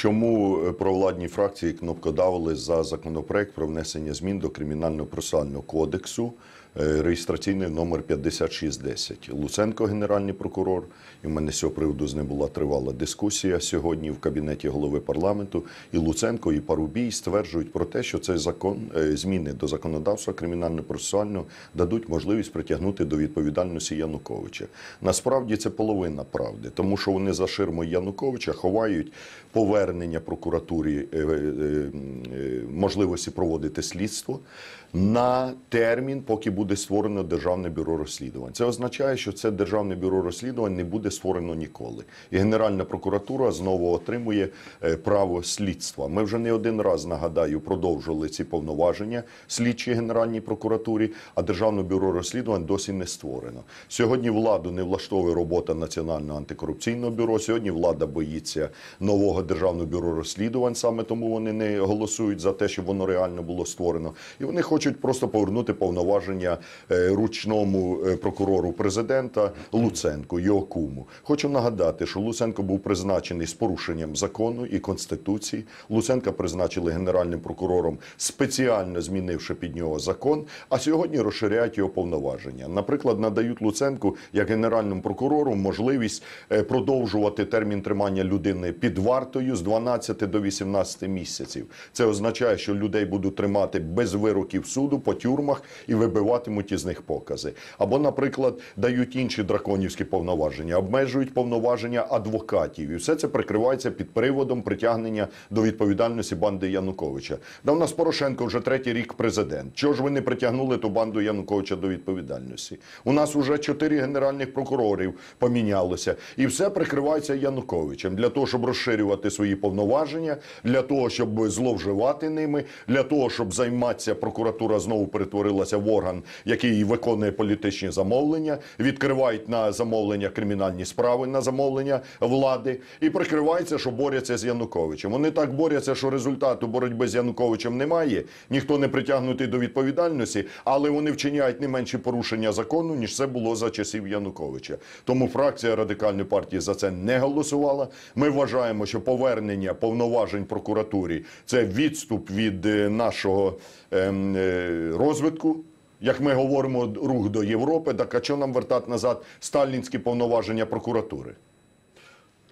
Чому е, провладні фракції кнопкодавили за законопроект про внесення змін до кримінально процесуального кодексу? Е, реєстраційний номер 5610. Луценко, генеральний прокурор. І в мене з цього приводу з ним була тривала дискусія сьогодні в кабінеті голови парламенту. І Луценко і Парубій стверджують про те, що цей закон е, зміни до законодавства кримінально-процесуального дадуть можливість притягнути до відповідальності Януковича. Насправді це половина правди, тому що вони за ширмою Януковича ховають повернення прокуратурі е, можливості проводити слідство на термін, поки буде буде створено державне бюро розслідувань. Це означає, що це державне бюро розслідувань не буде створено ніколи. І Генеральна прокуратура знову отримує е, право слідства. Ми вже не один раз нагадаю продовжували ці повноваження слідчі Генеральній прокуратурі, а державне бюро розслідувань досі не створено. Сьогодні владу не влаштовує робота Національного антикорупційного бюро. Сьогодні влада боїться нового державного бюро розслідувань, саме тому вони не голосують за те, щоб воно реально було створено, і вони хочуть просто повернути повноваження обрання е, ручному е, прокурору президента Луценку, його куму. Хочу нагадати, що Луценко був призначений з порушенням закону і конституції. Луценка призначили генеральним прокурором, спеціально змінивши під нього закон. А сьогодні розширяють його повноваження. Наприклад, надають Луценку як генеральному прокурору можливість е, продовжувати термін тримання людини під вартою з 12 до 18 місяців. Це означає, що людей будуть тримати без вироків суду по тюрмах і вибивати вимагатимуть із них покази. Або, наприклад, дають інші драконівські повноваження, обмежують повноваження адвокатів, і все це прикривається під приводом притягнення до відповідальності банди Януковича. Да у нас Порошенко вже третій рік президент. Чого ж ви не притягнули ту банду Януковича до відповідальності? У нас уже чотири генеральних прокурорів помінялося, і все прикривається Януковичем для того, щоб розширювати свої повноваження, для того, щоб зловживати ними, для того, щоб займатися прокуратура знову перетворилася в орган, який виконує політичні замовлення, відкривають на замовлення кримінальні справи на замовлення влади і прикривається, що борються з Януковичем. Вони так борються, що результату боротьби з Януковичем немає. Ніхто не притягнутий до відповідальності, але вони вчиняють не менші порушення закону ніж це було за часів Януковича. Тому фракція радикальної партії за це не голосувала. Ми вважаємо, що повернення повноважень прокуратурі це відступ від е, нашого ем, е, розвитку. Як ми говоримо, рух до Європи, так а що нам вертати назад сталінські повноваження прокуратури?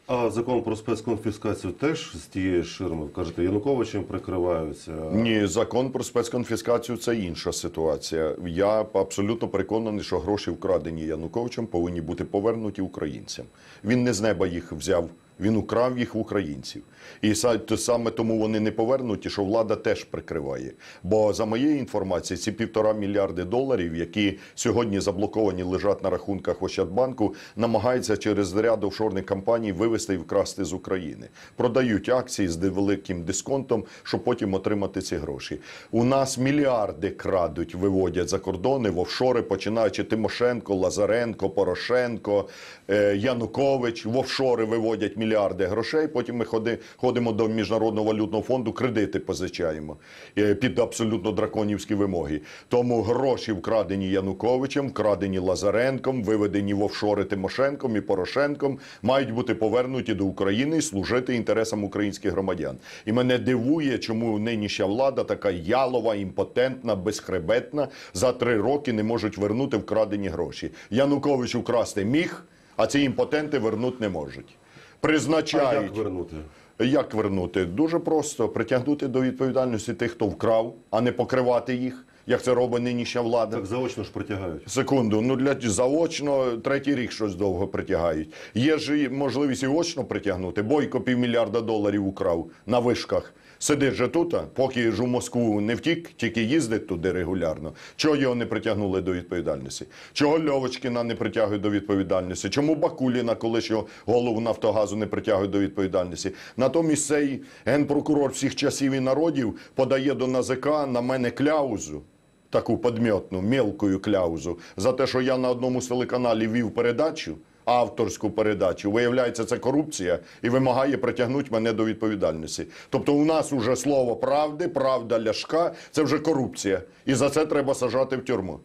А закон про спецконфіскацію теж з тієї ширми, кажете, Януковичем прикриваються? Ні, закон про спецконфіскацію це інша ситуація. Я абсолютно переконаний, що гроші, вкрадені Януковичем, повинні бути повернуті українцям. Він не з неба їх взяв. Він украв їх в українців, і саме тому вони не повернуті, що влада теж прикриває. Бо за моєю інформацією, ці півтора мільярди доларів, які сьогодні заблоковані, лежать на рахунках Ощадбанку, намагаються через ряд офшорних компаній вивести і вкрасти з України. Продають акції з великим дисконтом, щоб потім отримати ці гроші. У нас мільярди крадуть, виводять за кордони в офшори, починаючи Тимошенко, Лазаренко, Порошенко, е, Янукович в офшори виводять мільярди мільярди грошей. Потім ми ходи, ходимо до міжнародного валютного фонду, кредити позичаємо е, під абсолютно драконівські вимоги. Тому гроші вкрадені Януковичем, вкрадені Лазаренком, виведені в офшори Тимошенком і Порошенком, мають бути повернуті до України і служити інтересам українських громадян. І мене дивує, чому нинішня влада така ялова, імпотентна, безхребетна за три роки не можуть вернути вкрадені гроші. Янукович украсти міг, а ці імпотенти вернути не можуть призначають. А як вернути? Як вернути? Дуже просто притягнути до відповідальності тих, хто вкрав, а не покривати їх як це робить нинішня влада. Так заочно ж притягають. Секунду. Ну для заочно третій рік щось довго притягають. Є ж можливість і очно притягнути. Бойко півмільярда доларів украв на вишках. Сидить же тут, поки ж у Москву не втік, тільки їздить туди регулярно. Чого його не притягнули до відповідальності? Чого Льовочкіна не притягують до відповідальності? Чому Бакуліна, колишнього голову Нафтогазу, не притягують до відповідальності? Натомість цей генпрокурор всіх часів і народів подає до НАЗК на мене кляузу таку подмітну мілкою кляузу за те, що я на одному з телеканалів вів передачу, авторську передачу, виявляється, це корупція і вимагає притягнути мене до відповідальності. Тобто, у нас уже слово правди, правда ляшка це вже корупція, і за це треба сажати в тюрму.